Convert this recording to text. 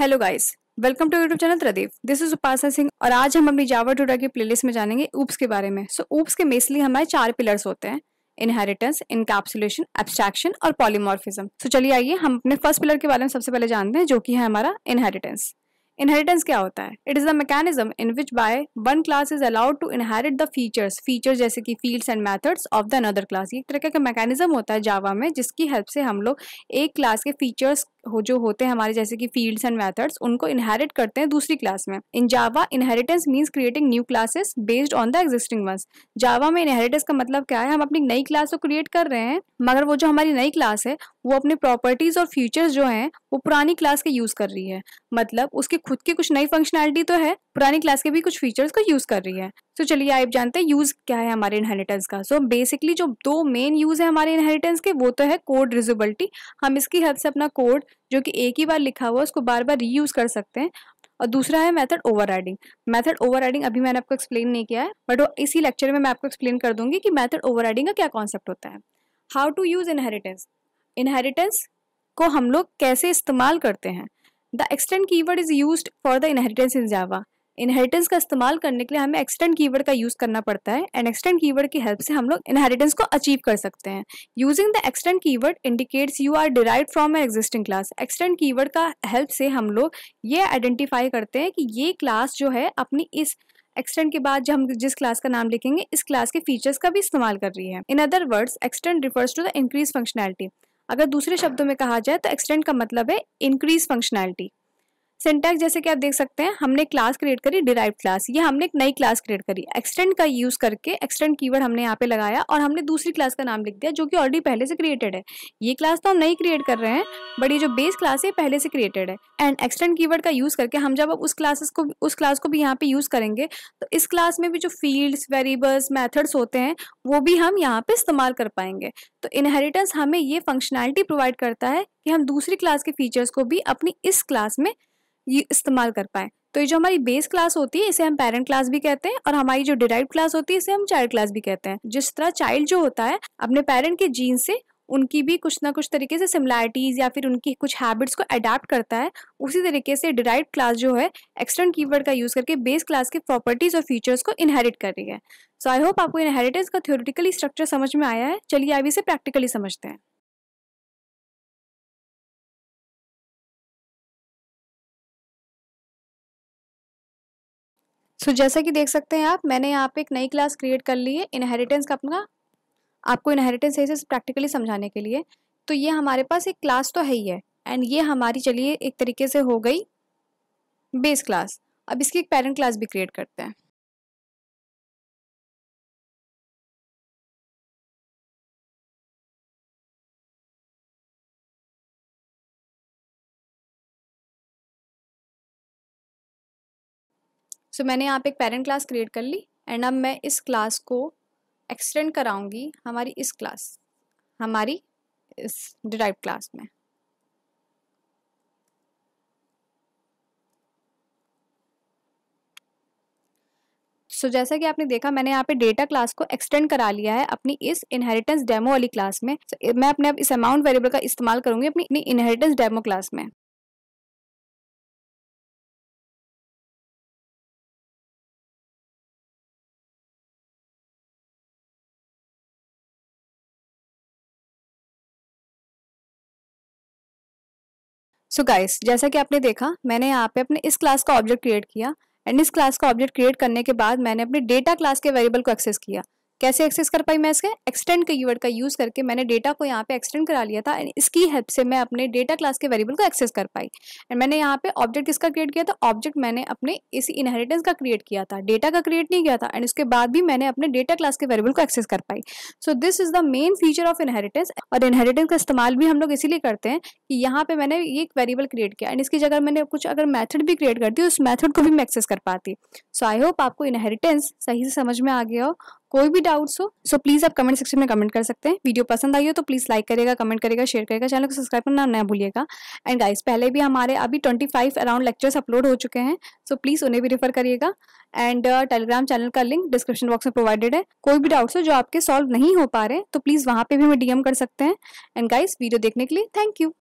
hello guys welcome to YouTube channel Pradeep this is Upasana Singh और आज हम अपनी जावा टूडा की प्लेलिस्ट में जानेंगे ऊप्स के बारे में सो so, ऊप्स के मेसली हमारे चार पिलर्स होते हैं इनहेरिटेंस इनकैप्सुलेशन एब्स्ट्रैक्शन और पॉलीमॉर्फिज्म सो so, चलिए आइए हम अपने फर्स्ट पिलर के बारे में सबसे पहले जानते हैं जो कि है हमारा इनहेरिटेंस इनहेरिटेंस क्या होता है it is the mechanism in which by one class is allowed to inherit the features features जैसे कि fields and methods of the another class एक तरह का मैकेनिज्म होता है जावा में जिसकी हेल्प से हम लोग एक क्लास के फीचर्स हो जो होते हैं हमारे जैसे कि फील्ड्स एंड मेथड्स उनको इनहेरिट करते हैं दूसरी क्लास में in Java inheritance means creating new classes based on the existing ones Java में इनहेरिटेंस का मतलब क्या है हम अपनी नई क्लास को क्रिएट कर रहे हैं मगर वो जो हमारी नई क्लास है वो अपने प्रॉपर्टीज और फीचर्स जो हैं वो पुरानी क्लास के यूज कर रही है मतलब उसके खुद की कुछ नई फंक्शनैलिटी तो है पुरानी क्लास के भी कुछ फीचर्स को यूज़ कर रही है तो चलिए आप जानते हैं यूज़ क्या है हमारे इनहेरिटेंस का सो so, बेसिकली जो दो मेन यूज़ है हमारे इनहेरिटेंस के वो तो है कोड रिजोबिलिटी हम इसकी हेल्प से अपना कोड जो कि एक ही बार लिखा हुआ है उसको बार बार रीयूज़ कर सकते हैं और दूसरा है मेथड ओवरराइडिंग मेथड ओवरराइडिंग अभी मैंने आपको एक्सप्लेन नहीं किया है बट इसी लेक्चर में मैं आपको एक्सप्लेन कर दूंगी कि मेथड ओवरराइडिंग का क्या कॉन्सेप्ट होता है how to use inheritance inheritance को हम लोग कैसे इस्तेमाल करते हैं the extend keyword is use for the inheritance in Java inheritance का इस्तेमाल करने के लिए हमें एक्सटेंड कीवर्ड का यूज़ करना पड़ता है एंड एक्सटेंड कीवर्ड की हेल्प से हम लोग इनहेरिटेंस को अचीव कर सकते हैं using the extend keyword indicates you are derive from an existing class extend keyword का हेल्प से हम लोग ये आइडेंटिफाई करते हैं कि ये क्लास जो है अपनी इस एक्सटेंड के बाद जो हम जिस क्लास का नाम लिखेंगे इस क्लास के फीचर्स का भी इस्तेमाल कर रही है in other words extend refers to the increase functionality अगर दूसरे शब्दों में कहा जाए तो एक्सटेंड का मतलब है इंक्रीज फंक्शनैलिटी सिंटैक्स जैसे कि आप देख सकते हैं हमने क्लास क्रिएट करी डिराइव क्लास ये हमने एक नई क्लास क्रिएट करी एक्सटेंड का यूज करके एक्सटेंड कीवर्ड हमने यहाँ पे लगाया और हमने दूसरी क्लास का नाम लिख दिया जो कि ऑलरेडी पहले से क्रिएटेड है ये क्लास तो हम नई क्रिएट कर रहे हैं बट ये जो बेस क्लास है पहले से क्रिएटेड है एंड एक्सटेंड की का यूज करके हम जब उस क्लासेस को उस क्लास को भी यहाँ पे यूज करेंगे तो इस क्लास में भी जो फील्ड्स वेरिएबल्स मैथड्स होते हैं वो भी हम यहाँ पे इस्तेमाल कर पाएंगे तो इनहेरिटेंस हमें ये फंक्शनैलिटी प्रोवाइड करता है कि हम दूसरी क्लास के फीचर्स को भी अपनी इस क्लास में ये इस्तेमाल कर पाएँ तो ये जो हमारी बेस क्लास होती है इसे हम पेरेंट क्लास भी कहते हैं और हमारी जो डिराइव क्लास होती है इसे हम चाइल्ड क्लास भी कहते हैं जिस तरह चाइल्ड जो होता है अपने पेरेंट के जीन से उनकी भी कुछ ना कुछ तरीके से सिमिलैरिटीज़ या फिर उनकी कुछ हैबिट्स को अडेप्ट करता है उसी तरीके से डिराइव क्लास जो है एक्सटर्न कीवर्ड का यूज़ करके बेस क्लास के प्रॉपर्टीज़ और फीचर्स को इनहेरिट कर रही है सो आई होप आपको इनहेरिटेंस का थियोरिटिकली स्ट्रक्चर समझ में आया है चलिए अभी इसे प्रैक्टिकली समझते हैं सो so, जैसा कि देख सकते हैं आप मैंने यहाँ पे एक नई क्लास क्रिएट कर ली है इनहेरिटेंस का अपना आपको इनहेरिटेंस है प्रैक्टिकली समझाने के लिए तो ये हमारे पास एक क्लास तो है ही है एंड ये हमारी चलिए एक तरीके से हो गई बेस क्लास अब इसकी एक पेरेंट क्लास भी क्रिएट करते हैं सो so, मैंने यहाँ पे एक पेरेंट क्लास क्रिएट कर ली एंड अब मैं इस क्लास को एक्सटेंड कराऊंगी हमारी इस क्लास हमारी इस डिराइव क्लास में सो so, जैसा कि आपने देखा मैंने यहाँ पे डेटा क्लास को एक्सटेंड करा लिया है अपनी इस इनहेरिटेंस डेमो वाली क्लास में so, मैं अपने अब इस अमाउंट वेरिएबल का इस्तेमाल करूंगी अपनी इनहेरिटेंस डेमो क्लास में सो so गाइस जैसा कि आपने देखा मैंने यहाँ पे अपने इस क्लास का ऑब्जेक्ट क्रिएट किया एंड इस क्लास का ऑब्जेक्ट क्रिएट करने के बाद मैंने अपने डेटा क्लास के वेरिएबल को एक्सेस किया कैसे एक्सेस कर पाई मैं इसके एक्सटेंड के यूवर्ड का यूज़ करके मैंने डेटा को यहाँ पे एक्सटेंड करा लिया था एंड इसकी हेल्प से मैं अपने डेटा क्लास के वेरिएबल को एक्सेस कर पाई एंड मैंने यहाँ पे ऑब्जेक्ट किसका क्रिएट किया था ऑब्जेक्ट मैंने अपने इसी इनहेरिटेंस का क्रिएट किया था डेटा का क्रिएट नहीं किया था एंड उसके बाद भी मैंने अपने डेटा क्लास के वेरिएबल को एक्सेस कर पाई so this is the main feature of inheritance और इनहेरिटेंस का इस्तेमाल भी हम लोग इसीलिए करते हैं कि यहाँ पे मैंने ये वेरिएबल क्रिएट किया एंड इसकी जगह मैंने कुछ अगर मैथड भी क्रिएट कर दी उस मैथड को भी मैं एक्सेस कर पाती सो आई होप आपको इनहेरिटेंस सही से समझ में आ गया हो कोई भी डाउट्स हो सो प्लीज़ आप कमेंट सेक्शन में कमेंट कर सकते हैं वीडियो पसंद आई हो तो प्लीज़ लाइक करेगा कमेंट करेगा शेयर करेगा चैनल को सब्सक्राइब करना ना भूलिएगा एंड गाइस पहले भी हमारे अभी twenty five around lectures upload हो चुके हैं सो प्लीज़ उन्हें भी रेफर करिएगा एंड टेलीग्राम चैनल का लिंक डिस्क्रिप्शन बॉक्स में प्रोवाइडेड है कोई भी डाउट्स हो जो आपके सॉल्व नहीं हो पा रहे तो प्लीज़ वहाँ पर भी हमें डीएम कर सकते हैं एंड गाइस वीडियो देखने के लिए थैंक यू